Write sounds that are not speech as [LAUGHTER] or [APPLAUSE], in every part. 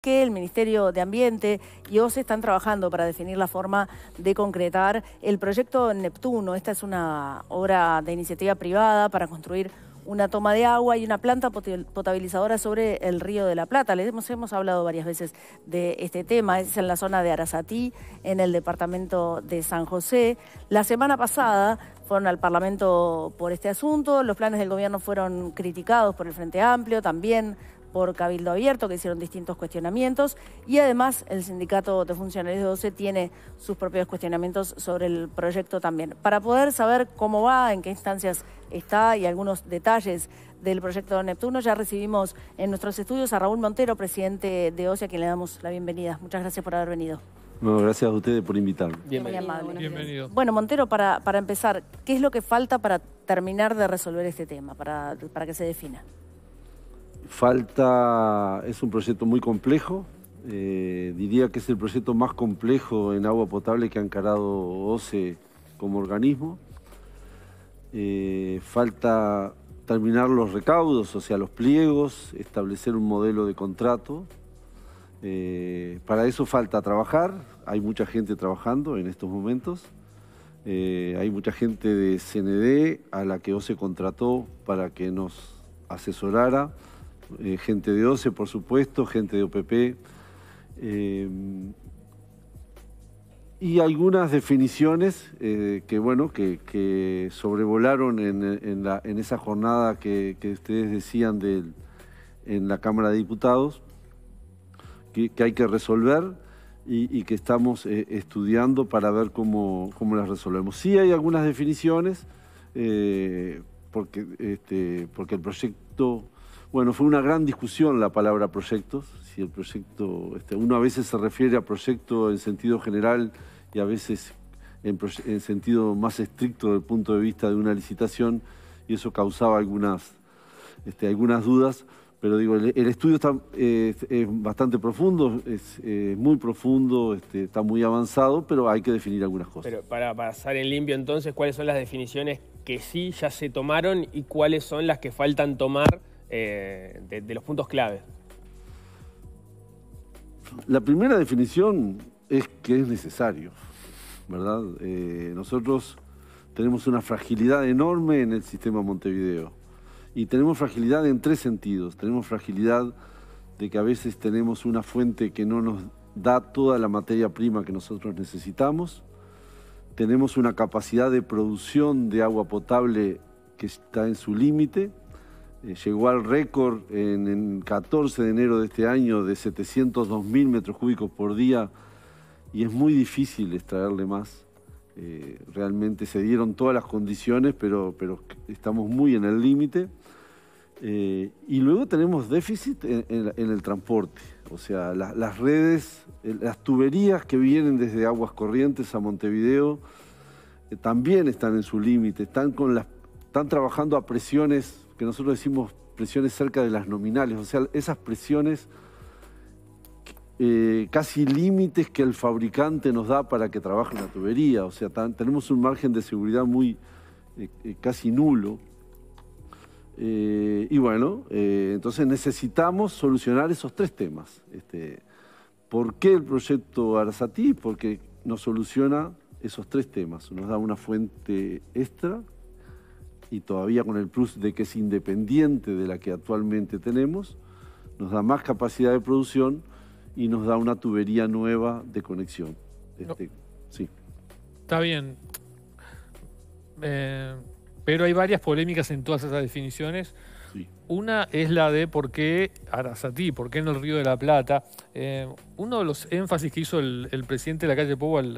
que el Ministerio de Ambiente y OSE están trabajando para definir la forma de concretar el proyecto Neptuno. Esta es una obra de iniciativa privada para construir una toma de agua y una planta potabilizadora sobre el río de la Plata. Les hemos, hablado varias veces de este tema. Es en la zona de Arasatí, en el departamento de San José. La semana pasada fueron al Parlamento por este asunto. Los planes del gobierno fueron criticados por el Frente Amplio, también por Cabildo Abierto, que hicieron distintos cuestionamientos, y además el sindicato de funcionarios de OCE tiene sus propios cuestionamientos sobre el proyecto también. Para poder saber cómo va, en qué instancias está y algunos detalles del proyecto de Neptuno, ya recibimos en nuestros estudios a Raúl Montero, presidente de OCE, a quien le damos la bienvenida. Muchas gracias por haber venido. Bueno, gracias a ustedes por invitarme. Bienvenido. Bienvenido. Bueno, Montero, para, para empezar, ¿qué es lo que falta para terminar de resolver este tema, para, para que se defina? Falta, es un proyecto muy complejo, eh, diría que es el proyecto más complejo en agua potable que ha encarado OCE como organismo. Eh, falta terminar los recaudos, o sea, los pliegos, establecer un modelo de contrato. Eh, para eso falta trabajar, hay mucha gente trabajando en estos momentos. hay mucha gente de CND a la que OCE contrató para que nos asesorara eh, gente de OCE, por supuesto, gente de OPP, eh, y algunas definiciones eh, que, bueno, que, sobrevolaron en, esa jornada que, ustedes decían en la Cámara de Diputados, que, hay que resolver y, que estamos estudiando para ver cómo, las resolvemos. Sí hay algunas definiciones, porque, este, porque el proyecto bueno, fue una gran discusión la palabra proyectos. Si el proyecto, este, uno a veces se refiere a proyecto en sentido general y a veces en, sentido más estricto del punto de vista de una licitación y eso causaba algunas, este, algunas dudas. Pero digo, el, estudio está, es bastante profundo, es muy profundo, este, está muy avanzado, pero hay que definir algunas cosas. Pero para pasar en limpio entonces, ¿cuáles son las definiciones que sí ya se tomaron y cuáles son las que faltan tomar? Eh, de, los puntos clave? La primera definición es que es necesario, ¿verdad? Eh, nosotros tenemos una fragilidad enorme en el sistema Montevideo y tenemos fragilidad en tres sentidos. Tenemos fragilidad de que a veces tenemos una fuente que no nos da toda la materia prima que nosotros necesitamos. Tenemos una capacidad de producción de agua potable que está en su límite eh, llegó al récord en, el 14 de enero de este año de 702 mil metros cúbicos por día y es muy difícil extraerle más. Eh, realmente se dieron todas las condiciones, pero, estamos muy en el límite. Eh, y luego tenemos déficit en, el transporte, o sea, las redes, las tuberías que vienen desde Aguas Corrientes a Montevideo también están en su límite, están, están trabajando a presiones que nosotros decimos presiones cerca de las nominales, o sea, esas presiones eh, casi límites que el fabricante nos da para que trabaje la tubería, o sea, tenemos un margen de seguridad muy eh, eh, casi nulo. y bueno, entonces necesitamos solucionar esos tres temas. Este, ¿Por qué el proyecto Arasatí? Porque nos soluciona esos tres temas. Nos da una fuente extra, y todavía con el plus de que es independiente de la que actualmente tenemos, nos da más capacidad de producción y nos da una tubería nueva de conexión. Este, sí. Está bien. Eh, pero hay varias polémicas en todas esas definiciones. Una es la de por qué Arasatí, por qué en el Río de la Plata. Eh, uno de los énfasis que hizo el, presidente de la calle Pobo al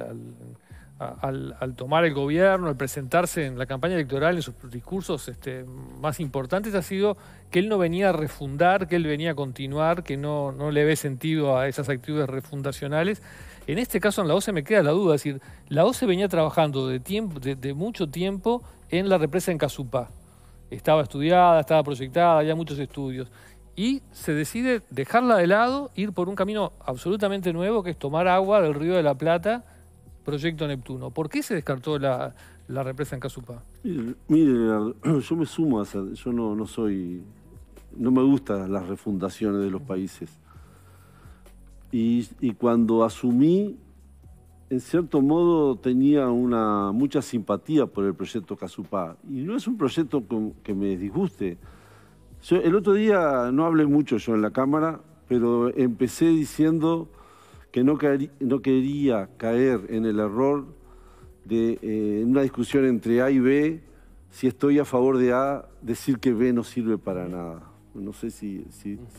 al, tomar el gobierno, al presentarse en la campaña electoral, en sus discursos este, más importantes, ha sido que él no venía a refundar, que él venía a continuar, que no, no le ve sentido a esas actitudes refundacionales. En este caso, en la OCE me queda la duda, es decir, la OCE venía trabajando de, de, mucho tiempo en la represa en Casupá. Estaba estudiada, estaba proyectada, había muchos estudios. Y se decide dejarla de lado, ir por un camino absolutamente nuevo, que es tomar agua del río de la Plata Proyecto Neptuno. ¿Por qué se descartó la, represa en Casupá? Mire, [CLEARS THROAT] yo me sumo a esa, yo no, soy, no me gustan las refundaciones de los países. Y, cuando asumí, en cierto modo tenía una, mucha simpatía por el proyecto Casupá. Y no es un proyecto que, me disguste. el otro día, no hablé mucho yo en la Cámara, pero empecé diciendo que no, quería caer en el error de eh, una discusión entre A y B, si estoy a favor de A, decir que B no sirve para nada. No sé si,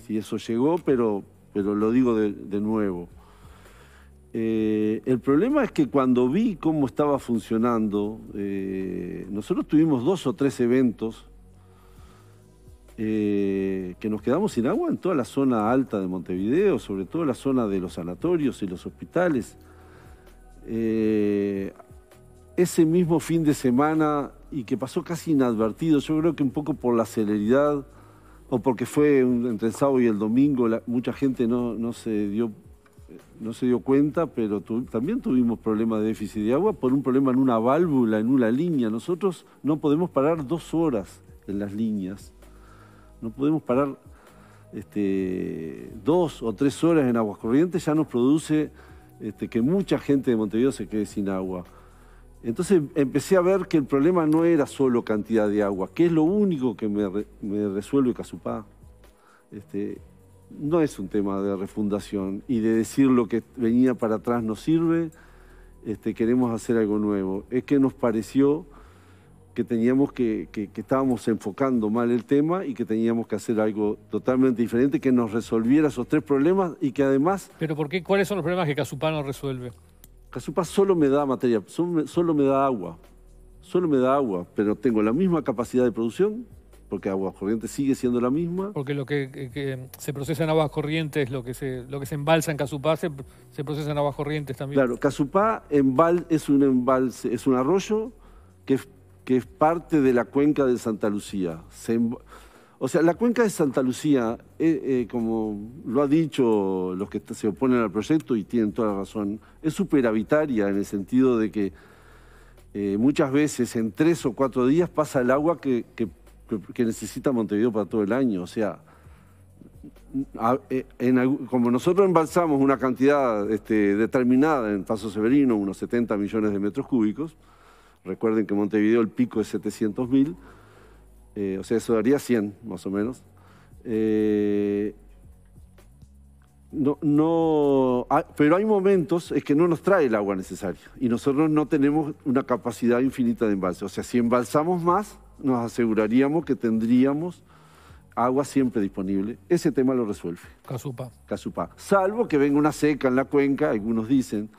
eso llegó, pero, pero lo digo de, nuevo. Eh, el problema es que cuando vi cómo estaba funcionando, eh, nosotros tuvimos dos o tres eventos eh, que nos quedamos sin agua en toda la zona alta de Montevideo, sobre todo la zona de los sanatorios y los hospitales. Eh, ese mismo fin de semana y que pasó casi inadvertido, yo creo que un poco por la celeridad o porque fue entre el sábado y el domingo, mucha gente no, no, se dio, no se dio cuenta, pero también tuvimos problemas de déficit de agua por un problema en una válvula, en una línea. Nosotros no podemos parar dos horas en las líneas no podemos parar este, dos o tres horas en Aguas Corrientes. ya nos produce este, que mucha gente de Montevideo se quede sin agua. Entonces empecé a ver que el problema no era solo cantidad de agua, que es lo único que me, me resuelve Casupá. Este, no es un tema de refundación y de decir lo que venía para atrás no sirve, este, queremos hacer algo nuevo. Es que nos pareció que teníamos que, estábamos enfocando mal el tema y que teníamos que hacer algo totalmente diferente que nos resolviera esos tres problemas y que además... ¿Pero por qué? ¿Cuáles son los problemas que Casupá no resuelve? Casupá solo me da materia, solo, me da agua, solo me da agua, pero tengo la misma capacidad de producción, porque aguas corrientes sigue siendo la misma. Porque lo que, eh, se procesa en aguas corrientes, lo que se, lo que se embalsa en Casupá, se, procesa en aguas corrientes también. Claro, Casupá es, un embalse, es un arroyo que que es parte de la cuenca de Santa Lucía. o sea, la cuenca de Santa Lucía, eh, eh, como lo han dicho los que se oponen al proyecto y tienen toda la razón, es superavitaria en el sentido de que eh, muchas veces en tres o cuatro días pasa el agua que, necesita Montevideo para todo el año. O sea, como nosotros embalsamos una cantidad este, determinada en Paso Severino, unos 70 millones de metros cúbicos, Recuerden que Montevideo el pico es 700 mil, eh, o sea, eso daría 100 más o menos. Eh, no, no, ah, pero hay momentos en que no nos trae el agua necesaria y nosotros no tenemos una capacidad infinita de embalse. O sea, si embalsamos más, nos aseguraríamos que tendríamos agua siempre disponible. Ese tema lo resuelve. Casupa. Casupa. Salvo que venga una seca en la cuenca, algunos dicen.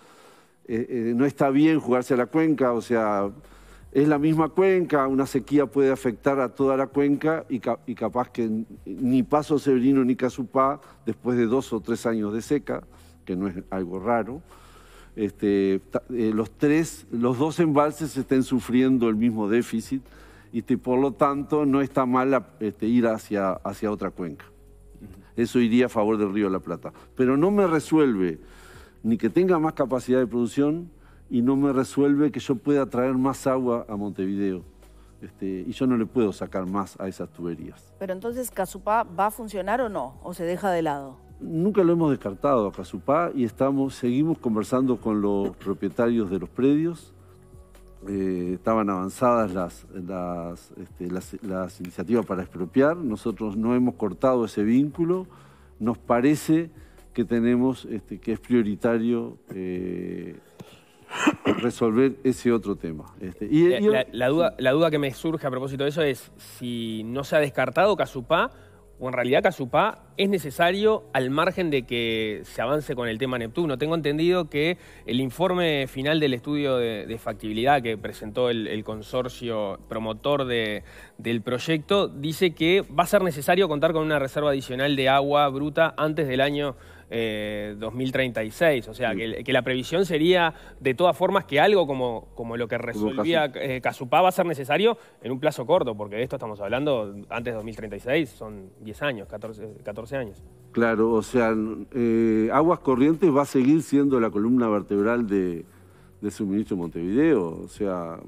Eh, eh, no está bien jugarse a la cuenca, o sea, es la misma cuenca, una sequía puede afectar a toda la cuenca y, capaz que ni Paso Severino ni Casupá, después de dos o tres años de seca, que no es algo raro, este, eh, los, tres, los dos embalses estén sufriendo el mismo déficit y por lo tanto no está mal este, ir hacia, hacia otra cuenca. Eso iría a favor del río la Plata. Pero no me resuelve ni que tenga más capacidad de producción y no me resuelve que yo pueda traer más agua a Montevideo. Este, y yo no le puedo sacar más a esas tuberías. Pero entonces, ¿Casupá va a funcionar o no? ¿O se deja de lado? Nunca lo hemos descartado a Casupá y estamos, seguimos conversando con los [COUGHS] propietarios de los predios. Eh, estaban avanzadas las, este, las, las iniciativas para expropiar. Nosotros no hemos cortado ese vínculo. Nos parece que tenemos, este, que es prioritario eh, resolver ese otro tema. Este, la, duda, que me surge a propósito de eso es si no se ha descartado Casupá o en realidad Casupá es necesario al margen de que se avance con el tema Neptuno. Tengo entendido que el informe final del estudio de, factibilidad que presentó el, consorcio promotor del proyecto dice que va a ser necesario contar con una reserva adicional de agua bruta antes del año 2036. Eh, o sea, que, la previsión sería, de todas formas, que algo como, como lo que resolvía eh, Casupá va a ser necesario en un plazo corto, porque de esto estamos hablando antes de 2036, son 10 años, 14, años. Claro, o sea, eh, Aguas Corrientes va a seguir siendo la columna vertebral de, de suministro Montevideo. O sea,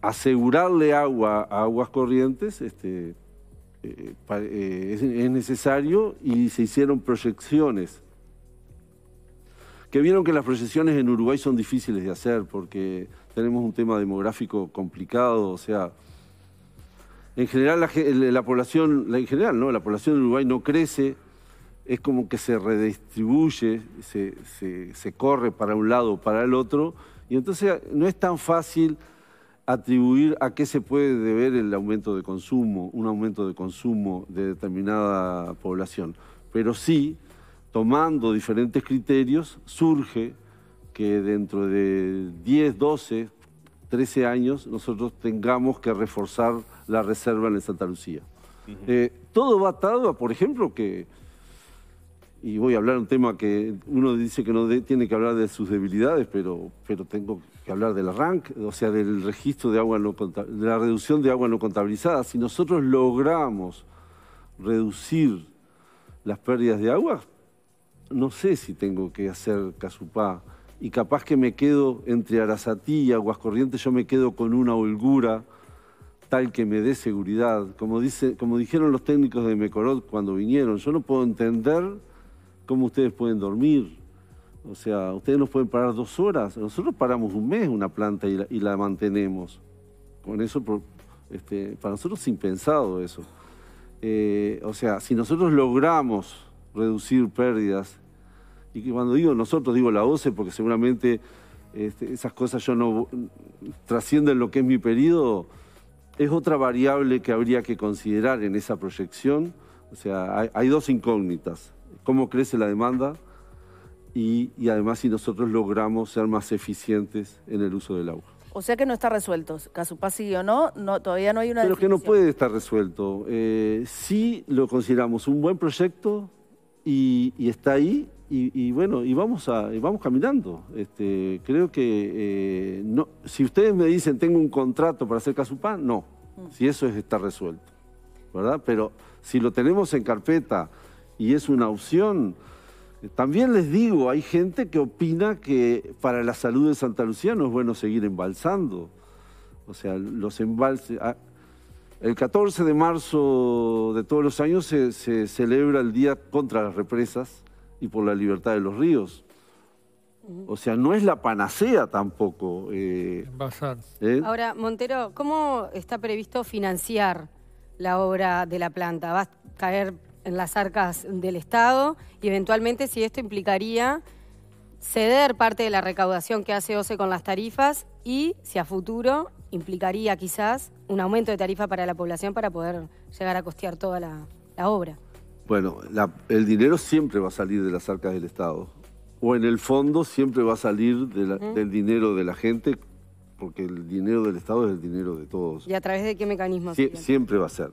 asegurarle agua a Aguas Corrientes este, eh, eh, es, necesario y se hicieron proyecciones. Que vieron que las proyecciones en Uruguay son difíciles de hacer porque tenemos un tema demográfico complicado, o sea, en general la, población, en general, ¿no? La población de Uruguay no crece, es como que se redistribuye, se, se corre para un lado o para el otro, y entonces no es tan fácil atribuir a qué se puede deber el aumento de consumo, un aumento de consumo de determinada población, pero sí, tomando diferentes criterios, surge que dentro de 10, 12, 13 años nosotros tengamos que reforzar la reserva en Santa Lucía. Eh, todo va atado a, por ejemplo, que, y voy a hablar un tema que uno dice que no tiene que hablar de sus debilidades, pero, pero tengo hablar del arranque, o sea, del registro de agua no de la reducción de agua no contabilizada. Si nosotros logramos reducir las pérdidas de agua, no sé si tengo que hacer Casupá. Y capaz que me quedo entre Arasatí y Aguas Corrientes, yo me quedo con una holgura tal que me dé seguridad. Como, dice, como dijeron los técnicos de Mecorot cuando vinieron, yo no puedo entender cómo ustedes pueden dormir o sea, ustedes nos pueden parar dos horas, nosotros paramos un mes una planta y la, mantenemos. Con eso, este, para nosotros es impensado eso. Eh, o sea, si nosotros logramos reducir pérdidas, y que cuando digo nosotros, digo la OCE, porque seguramente este, esas cosas yo no trascienden lo que es mi periodo, es otra variable que habría que considerar en esa proyección. O sea, hay dos incógnitas. ¿Cómo crece la demanda? y, además si nosotros logramos ser más eficientes en el uso del agua. O sea que no está resuelto. Casupá sí o no, no, todavía no hay una. Pero que no puede estar resuelto. Eh, sí lo consideramos un buen proyecto y, está ahí. Y, bueno, y vamos, a, vamos caminando. Este, creo que eh, no, si ustedes me dicen tengo un contrato para hacer Casupá, no. Mm. Si eso es, estar resuelto. ¿Verdad? Pero si lo tenemos en carpeta y es una opción, también les digo, hay gente que opina que para la salud de Santa Lucía no es bueno seguir embalsando. O sea, los embalses... Ah, el 14 de marzo de todos los años se, celebra el Día contra las Represas y por la libertad de los ríos. O sea, no es la panacea tampoco. Eh, eh, Ahora, Montero, ¿cómo está previsto financiar la obra de la planta? ¿Va a caer en las arcas del Estado y eventualmente si esto implicaría ceder parte de la recaudación que hace OCE con las tarifas y si a futuro implicaría quizás un aumento de tarifa para la población para poder llegar a costear toda la, obra. Bueno, el dinero siempre va a salir de las arcas del Estado o en el fondo siempre va a salir del dinero de la gente porque el dinero del Estado es el dinero de todos. ¿Y a través de qué mecanismo? siempre va a ser.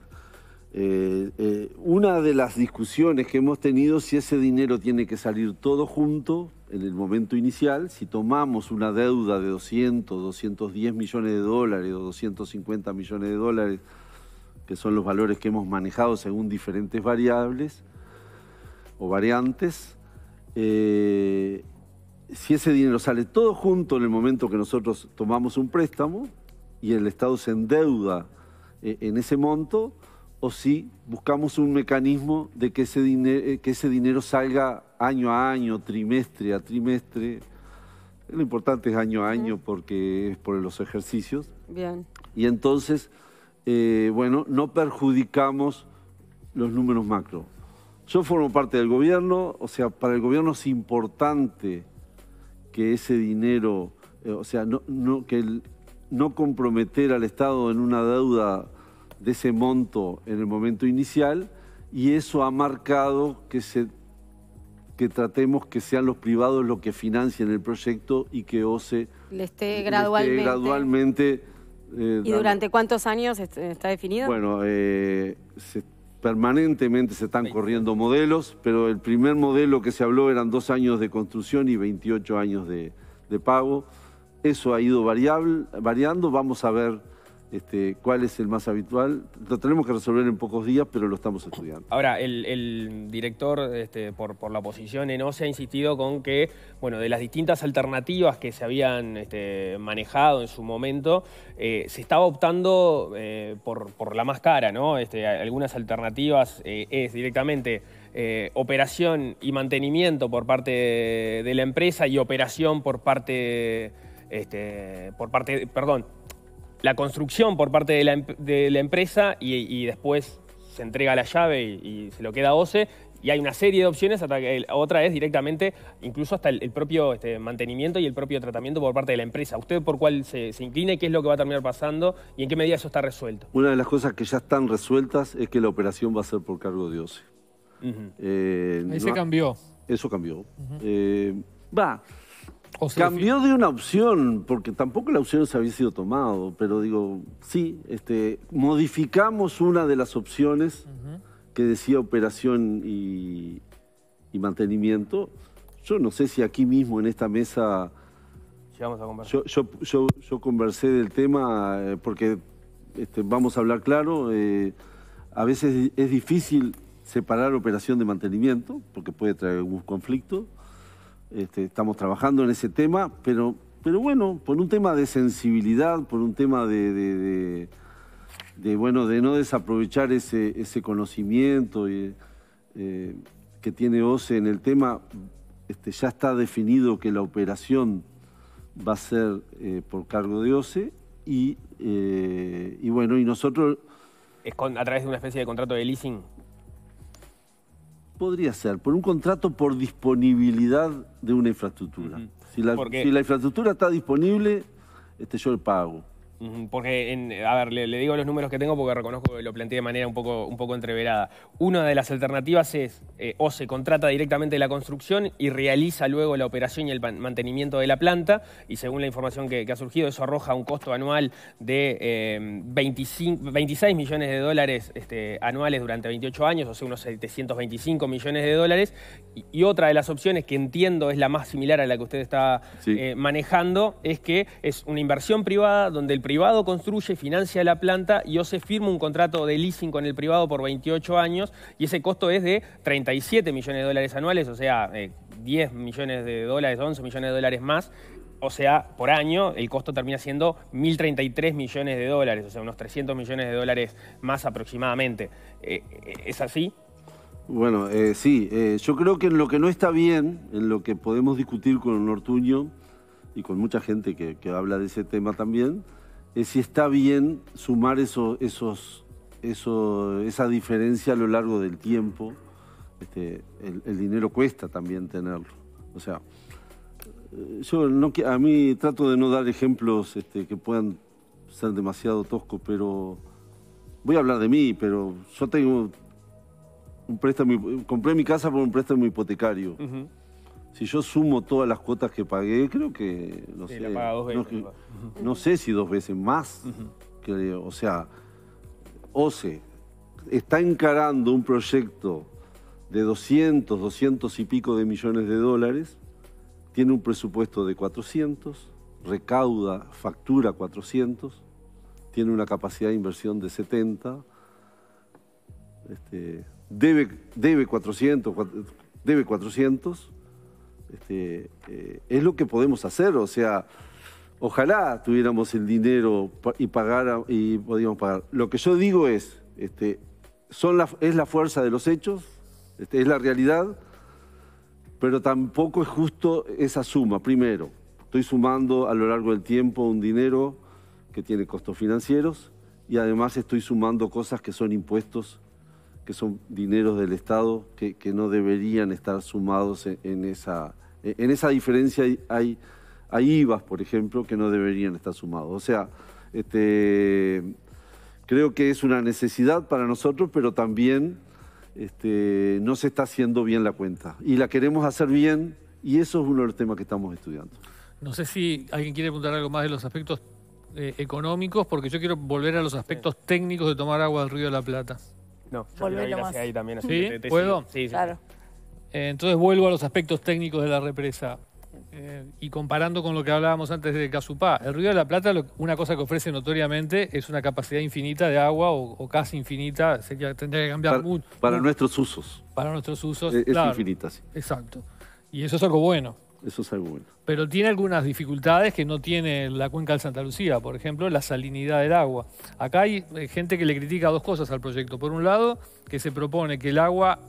Eh, eh, una de las discusiones que hemos tenido si ese dinero tiene que salir todo junto en el momento inicial, si tomamos una deuda de 200, 210 millones de dólares o 250 millones de dólares, que son los valores que hemos manejado según diferentes variables o variantes, eh, si ese dinero sale todo junto en el momento que nosotros tomamos un préstamo y el Estado se endeuda en ese monto, o si buscamos un mecanismo de que ese, eh, que ese dinero salga año a año, trimestre a trimestre. Lo importante es año a año porque es por los ejercicios. Bien. Y entonces, eh, bueno, no perjudicamos los números macro. Yo formo parte del gobierno, o sea, para el gobierno es importante que ese dinero, eh, o sea, que no comprometer al Estado en una deuda de ese monto en el momento inicial y eso ha marcado que, se, que tratemos que sean los privados los que financien el proyecto y que OCE le esté gradualmente. gradualmente eh, ¿Y durante cuántos años está definido? Bueno, eh, permanentemente se están corriendo modelos, pero el primer modelo que se habló eran dos años de construcción y 28 años de, pago. Eso ha ido variable, variando, vamos a ver este, cuál es el más habitual. Lo tenemos que resolver en pocos días, pero lo estamos estudiando. Ahora, el, director este, por, la oposición en se ha insistido con que, bueno, de las distintas alternativas que se habían este, manejado en su momento, eh, se estaba optando eh, por, la más cara, ¿no? algunas alternativas eh, es directamente... operación y mantenimiento por parte de, la empresa y operación por parte, por parte, perdón, la construcción por parte de la, em-, empresa y, después se entrega la llave y, se lo queda a OCE. Y hay una serie de opciones, hasta que otra es directamente, incluso hasta el, propio este, mantenimiento y el propio tratamiento por parte de la empresa. ¿Usted por cuál se, inclina y qué es lo que va a terminar pasando y en qué medida eso está resuelto? Una de las cosas que ya están resueltas es que la operación va a ser por cargo de OCE. Eh, se cambió. Eso cambió. Eh, va. Cambió de una opción, porque tampoco la opción se había sido tomado, pero digo, sí, este, modificamos una de las opciones que decía operación y, mantenimiento. Yo no sé si aquí mismo en esta mesa... a Yo, conversé del tema eh, porque este, vamos a hablar claro. Eh, a veces es difícil separar operación de mantenimiento, porque puede traer algún conflicto. Este, estamos trabajando en ese tema, pero, pero bueno, por un tema de sensibilidad, por un tema de, bueno, de no desaprovechar ese, conocimiento eh, eh, que tiene OCE en el tema, este, ya está definido que la operación va a ser eh, por cargo de OCE y, bueno, y nosotros... ¿Es a través de una especie de contrato de leasing? Podría ser, por un contrato por disponibilidad de una infraestructura. si, la, infraestructura está disponible, este, yo el pago. Porque, en, a ver, le, digo los números que tengo porque reconozco que lo planteé de manera un poco, un poco entreverada. Una de las alternativas es eh, o se contrata directamente la construcción y realiza luego la operación y el mantenimiento de la planta, y según la información que, ha surgido, eso arroja un costo anual de 25, eh, 26 millones de dólares este, anuales durante 28 años, o sea, unos 725 millones de dólares. Y, otra de las opciones que entiendo es la más similar a la que usted está eh, manejando, es que es una inversión privada donde el privado construye, financia la planta y se firma un contrato de leasing con el privado por 28 años y ese costo es de 37 millones de dólares anuales, o sea, 10 eh, millones de dólares, 11 millones de dólares más o sea, por año el costo termina siendo 1.033 millones de dólares, o sea, unos 300 millones de dólares más aproximadamente. Eh, eh, ¿Es así? Bueno, sí, yo creo que en lo que no está bien, en lo que podemos discutir con Ortuño y con mucha gente que habla de ese tema también, eh, si está bien sumar esos, eso, esa diferencia a lo largo del tiempo. Este, el, dinero cuesta también tenerlo. O sea, eh, yo no, a mí trato de no dar ejemplos este, que puedan ser demasiado toscos, pero voy a hablar de mí, pero yo tengo un préstamo, compré mi casa por un préstamo hipotecario si yo sumo todas las cuotas que pagué, creo que, no sé, paga [LAUGHS] no, sé si dos veces más, o sea, OCE está encarando un proyecto de 200, 200 y pico de millones de dólares, tiene un presupuesto de 400, recauda, factura 400, tiene una capacidad de inversión de 70, este, debe, debe 400, debe 400, este, eh, es lo que podemos hacer, o sea, ojalá tuviéramos el dinero y pagar y podíamos pagar. Lo que yo digo es, este, es la fuerza de los hechos, este, es la realidad, pero tampoco es justo esa suma. Primero, estoy sumando a lo largo del tiempo un dinero que tiene costos financieros y además estoy sumando cosas que son impuestos que son dineros del Estado que, no deberían estar sumados en, esa, en esa diferencia. Hay, hay IVAs, por ejemplo, que no deberían estar sumados. O sea, este, creo que es una necesidad para nosotros, pero también este, no se está haciendo bien la cuenta. Y la queremos hacer bien y eso es uno de los temas que estamos estudiando. No sé si alguien quiere apuntar algo más de los aspectos eh, económicos, porque yo quiero volver a los aspectos técnicos de tomar agua del Río de la Plata. No, ahí también. ¿Sí? ¿Puedo? Sí, eh, entonces vuelvo a los aspectos técnicos de la represa. Eh, y comparando con lo que hablábamos antes de Casupá, el Río de la Plata, una cosa que ofrece notoriamente es una capacidad infinita de agua o, casi infinita, tendría que cambiar para, mucho. Para nuestros usos. Para nuestros usos. Es, es infinita, sí. Exacto. Y eso es algo bueno. Eso es algo bueno. Pero tiene algunas dificultades que no tiene la cuenca de Santa Lucía, por ejemplo, la salinidad del agua. Acá hay eh, gente que le critica dos cosas al proyecto. Por un lado, que se propone que el agua,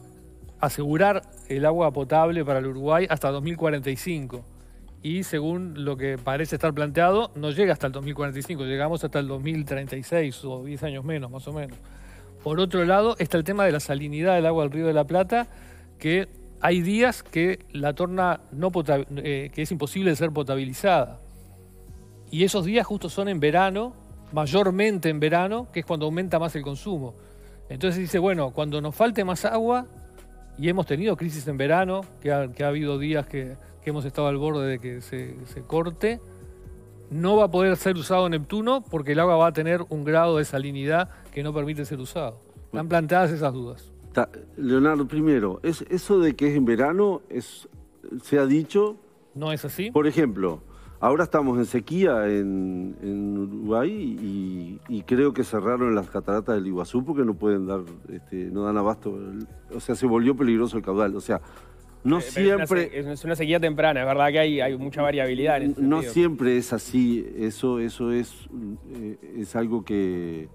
asegurar el agua potable para el Uruguay hasta 2045. Y según lo que parece estar planteado, no llega hasta el 2045, llegamos hasta el 2036 o 10 años menos, más o menos. Por otro lado, está el tema de la salinidad del agua del Río de la Plata, que hay días que la torna no eh, que es imposible de ser potabilizada. Y esos días justo son en verano, mayormente en verano, que es cuando aumenta más el consumo. Entonces dice, bueno, cuando nos falte más agua, y hemos tenido crisis en verano, que ha, habido días que, hemos estado al borde de que se, se corte, no va a poder ser usado Neptuno porque el agua va a tener un grado de salinidad que no permite ser usado. Están planteadas esas dudas. Leonardo, primero, es, eso de que es en verano es, se ha dicho. ¿No es así? Por ejemplo, ahora estamos en sequía en, Uruguay y, creo que cerraron las cataratas del Iguazú porque no pueden dar, este, no dan abasto. O sea, se volvió peligroso el caudal. O sea, no eh, siempre. Es una, sequía temprana, es verdad que hay, hay mucha variabilidad. no siempre es así. Eso, eso es, eh, es algo que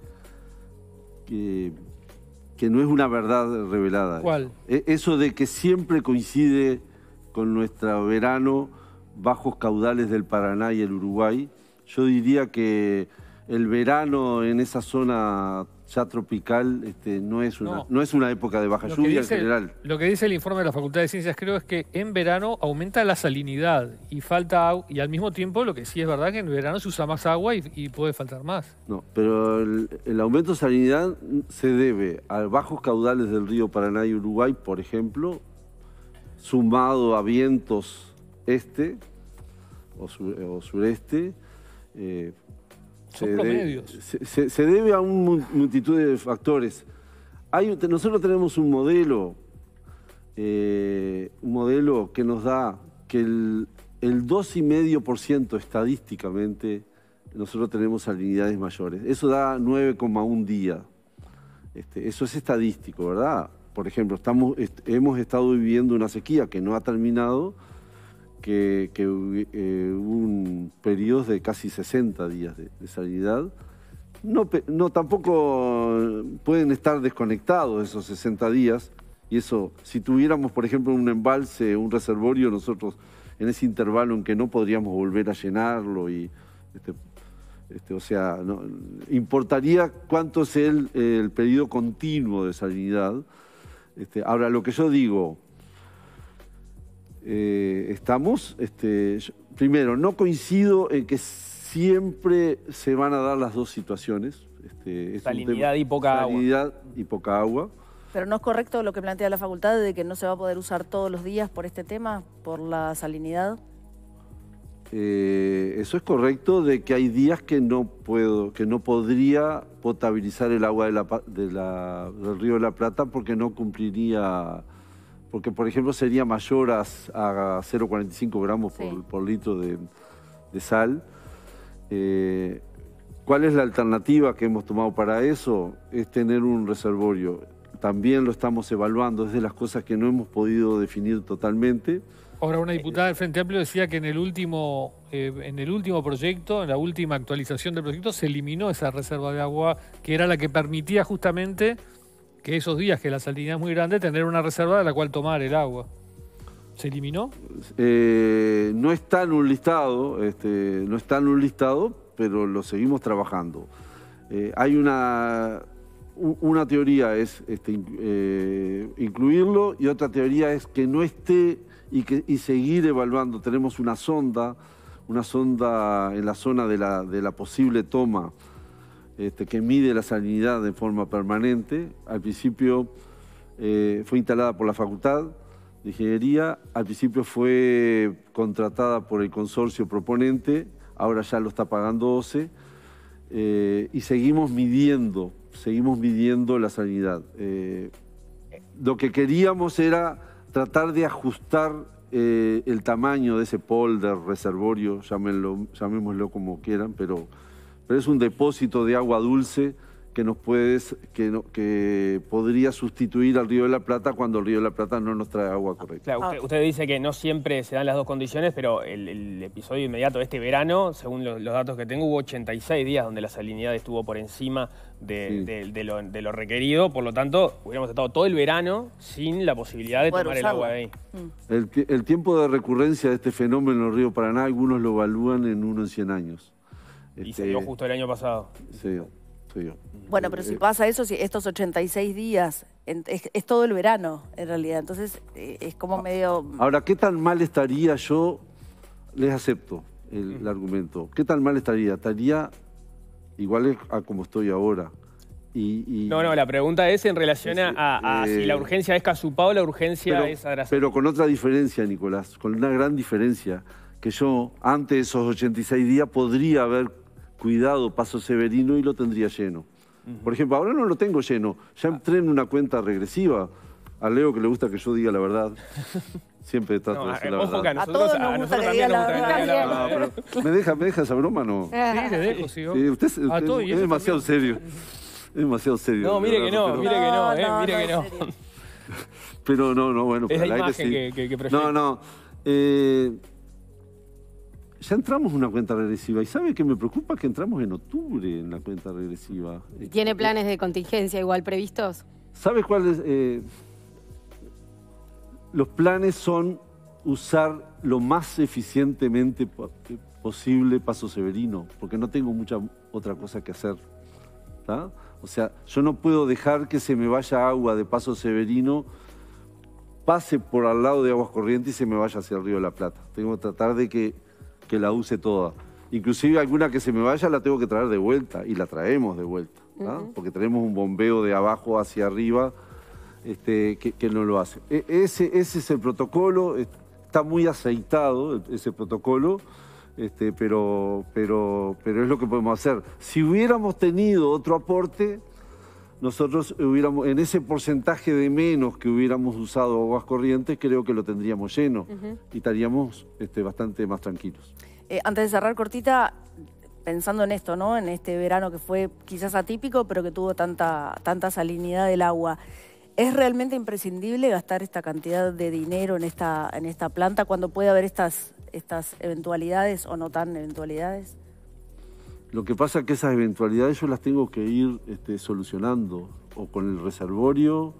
que no es una verdad revelada. ¿Cuál? E, eso de que siempre coincide con nuestro verano bajos caudales del Paraná y el Uruguay. Yo diría que el verano en esa zona ya tropical este, no, es una, no. es una época de baja lluvia en general. Lo que dice el informe de la Facultad de Ciencias creo es que en verano aumenta la salinidad y falta agua y al mismo tiempo lo que sí es verdad que en verano se usa más agua y, puede faltar más. No, pero el, aumento de salinidad se debe a bajos caudales del río Paraná y Uruguay, por ejemplo, sumado a vientos este o, sureste. Eh, son se se, debe a una multitud de factores. Hay, nosotros tenemos un modelo, eh, un modelo que nos da que el, 2,5% estadísticamente nosotros tenemos salinidades mayores. Eso da 9,1 día. Este, eso es estadístico, ¿verdad? Por ejemplo, estamos, hemos estado viviendo una sequía que no ha terminado, que, eh, hubo un periodo de casi 60 días de, salinidad. No, no, tampoco eh, pueden estar desconectados esos 60 días. Y eso, si tuviéramos, por ejemplo, un embalse, un reservorio, nosotros en ese intervalo en que no podríamos volver a llenarlo y este, este o sea, no, importaría cuánto es el, el periodo continuo de salinidad. Este, ahora, lo que yo digo, eh, estamos, este, primero, no coincido en que siempre se van a dar las dos situaciones. Este, salinidad y poca salinidad y poca agua. Pero no es correcto lo que plantea la facultad de que no se va a poder usar todos los días por este tema, por la salinidad. Eh, eso es correcto de que hay días que no puedo, que no podría potabilizar el agua del río de la Plata porque no cumpliría porque por ejemplo sería mayor a, 0,45 gramos por, litro de, sal. Eh, ¿Cuál es la alternativa que hemos tomado para eso? Es tener un reservorio. También lo estamos evaluando, es de las cosas que no hemos podido definir totalmente. Ahora, una diputada del Frente Amplio decía que en el último, eh, en el último proyecto, en la última actualización del proyecto, se eliminó esa reserva de agua que era la que permitía justamente que esos días que la salinidad es muy grande, tener una reserva de la cual tomar el agua. ¿Se eliminó? Eh, no está en un listado, este, no está en un listado, pero lo seguimos trabajando. Eh, hay una, una teoría es este, eh, incluirlo y otra teoría es que no esté y, que, seguir evaluando. Tenemos una sonda, una sonda en la zona de la, de la posible toma este, que mide la sanidad de forma permanente. Al principio eh, fue instalada por la Facultad de Ingeniería, al principio fue contratada por el consorcio proponente, ahora ya lo está pagando 12 eh, y seguimos midiendo, seguimos midiendo la sanidad. Eh, lo que queríamos era tratar de ajustar el tamaño de ese polder, reservorio, llamémoslo como quieran, pero pero es un depósito de agua dulce que, nos puedes, que, que podría sustituir al Río de la Plata cuando el Río de la Plata no nos trae agua correcta. Ah. usted, dice que no siempre se dan las dos condiciones, pero el, episodio inmediato de este verano, según los, datos que tengo, hubo 86 días donde la salinidad estuvo por encima de, lo, requerido, por lo tanto, hubiéramos estado todo el verano sin la posibilidad de tomar el agua de ahí. El, el tiempo de recurrencia de este fenómeno en el Río Paraná, algunos lo evalúan en uno en 100 años. Y se este, dio justo el año pasado. Sí, sí. Bueno, pero si eh, pasa eso, si estos 86 días, es, todo el verano en realidad, entonces eh, es como ah, medio... Ahora, ¿qué tan mal estaría yo? Les acepto el, argumento. ¿Qué tan mal estaría? Estaría igual a como estoy ahora. Y, no, no, la pregunta es en relación a, si eh, la urgencia es casupado o la urgencia es Pero con otra diferencia, Nicolás, con una gran diferencia, que yo antes de esos 86 días podría haber cuidado, paso Severino y lo tendría lleno. Por ejemplo, ahora no lo tengo lleno, ya entré en una cuenta regresiva. A Leo que le gusta que yo diga la verdad. [LAUGHS] Siempre está de decir eh, la verdad. a, todos nos gusta que diga la verdad. ¿Me deja, me deja esa broma no? Sí, le dejo, sí. usted, es demasiado serio. Es demasiado serio. No, mire que no, mire que no, eh, mire que no. [LAUGHS] Pero no, no, bueno, es la imagen que, No, no. Eh, ya entramos en una cuenta regresiva. Y sabe que me preocupa que entramos en octubre en la cuenta regresiva. ¿Tiene planes de contingencia igual previstos? ¿Sabe cuáles? Eh, los planes son usar lo más eficientemente eh, posible Paso Severino, porque no tengo mucha otra cosa que hacer. O sea, yo no puedo dejar que se me vaya agua de Paso Severino pase por al lado de Aguas Corrientes y se me vaya hacia el Río de la Plata. Tengo que tratar de que que la use toda. Inclusive alguna que se me vaya la tengo que traer de vuelta y la traemos de vuelta, ¿ah? porque tenemos un bombeo de abajo hacia arriba este, que, no lo hace. E, ese, ese es el protocolo, está muy aceitado ese protocolo. Este, pero, pero, pero es lo que podemos hacer. Si hubiéramos tenido otro aporte, nosotros hubiéramos, en ese porcentaje de menos que hubiéramos usado aguas corrientes, creo que lo tendríamos lleno y estaríamos este, bastante más tranquilos. Eh, antes de cerrar, cortita, pensando en esto, ¿no? En este verano que fue quizás atípico, pero que tuvo tanta, salinidad del agua. ¿Es realmente imprescindible gastar esta cantidad de dinero en esta, planta cuando puede haber estas eventualidades o no tan eventualidades? Lo que pasa es que esas eventualidades yo las tengo que ir este, solucionando, o con el reservorio.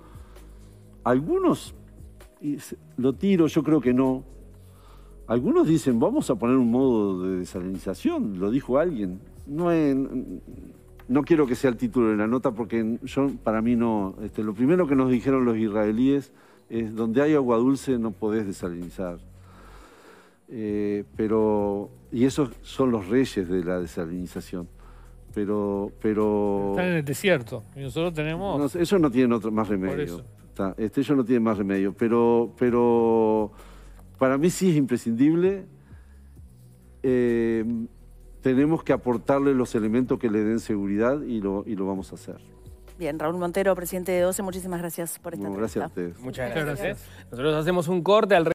Algunos, lo tiro, yo creo que no. Algunos dicen, vamos a poner un modo de desalinización, lo dijo alguien. No, no quiero que sea el título de la nota porque yo, para mí no. Este, lo primero que nos dijeron los israelíes es, donde hay agua dulce no podés desalinizar. Eh, pero, y esos son los reyes de la desalinización. Pero, pero. Están en el desierto y nosotros tenemos. ellos no tienen más remedio. este, ellos no tienen más remedio. Pero, pero para mí sí es imprescindible. Eh, tenemos que aportarle los elementos que le den seguridad y lo, y lo vamos a hacer. Bien, Raúl Montero, presidente de 12, muchísimas gracias por esta Muchas Gracias a ustedes. Muchas gracias. Nosotros hacemos un corte al